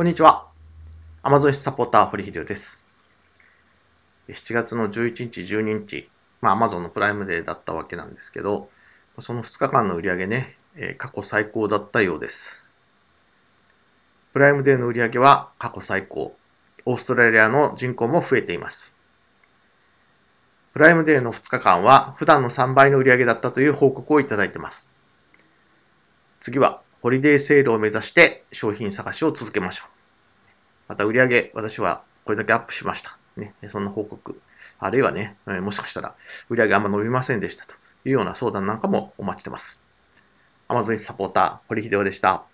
こんにちは。アマゾンサポーター、堀秀夫です。7月の11日、12日、まあ、アマゾンのプライムデーだったわけなんですけど、その2日間の売り上げね、え過去最高だったようです。プライムデーの売り上げは過去最高。オーストラリアの人口も増えています。プライムデーの2日間は普段の3倍の売り上げだったという報告をいただいています。次はホリデーセールを目指して商品探しを続けましょう。また売上、私はこれだけアップしました。ね、そんな報告。あるいはね、もしかしたら売上あんま伸びませんでしたというような相談なんかもお待ちしてます。Amazon サポーター、堀秀夫でした。